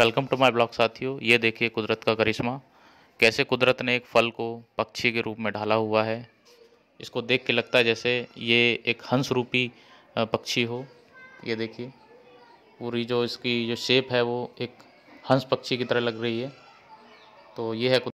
welcome to my blog साथियों ये देखिए कुदरत का करिश्मा कैसे कुदरत ने एक फल को पक्षी के रूप में ढाला हुआ है इसको देख के लगता है जैसे ये एक हंस रूपी पक्षी हो ये देखिए पूरी जो इसकी जो शेप है वो एक हंस पक्षी की तरह लग रही है तो ये है